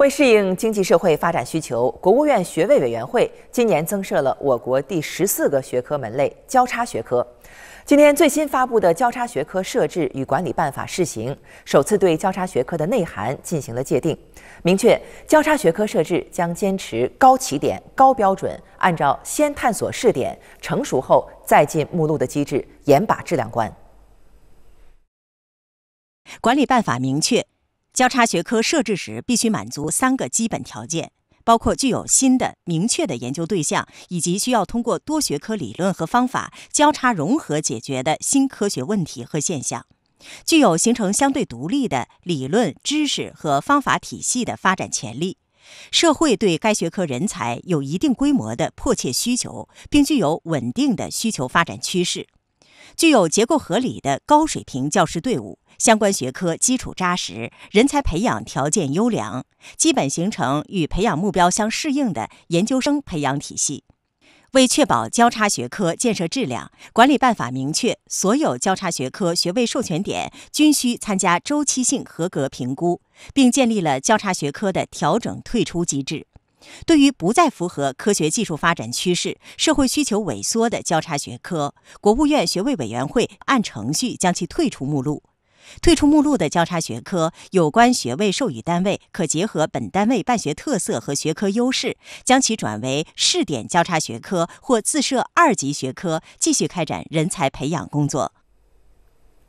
为适应经济社会发展需求，国务院学位委员会今年增设了我国第十四个学科门类——交叉学科。今天最新发布的《交叉学科设置与管理办法（试行）》首次对交叉学科的内涵进行了界定，明确交叉学科设置将坚持高起点、高标准，按照先探索、试点，成熟后再进目录的机制，严把质量关。管理办法明确。交叉学科设置时，必须满足三个基本条件，包括具有新的明确的研究对象，以及需要通过多学科理论和方法交叉融合解决的新科学问题和现象；具有形成相对独立的理论知识和方法体系的发展潜力；社会对该学科人才有一定规模的迫切需求，并具有稳定的需求发展趋势。具有结构合理的高水平教师队伍，相关学科基础扎实，人才培养条件优良，基本形成与培养目标相适应的研究生培养体系。为确保交叉学科建设质量，管理办法明确，所有交叉学科学位授权点均需参加周期性合格评估，并建立了交叉学科的调整退出机制。对于不再符合科学技术发展趋势、社会需求萎缩的交叉学科，国务院学位委员会按程序将其退出目录。退出目录的交叉学科，有关学位授予单位可结合本单位办学特色和学科优势，将其转为试点交叉学科或自设二级学科，继续开展人才培养工作。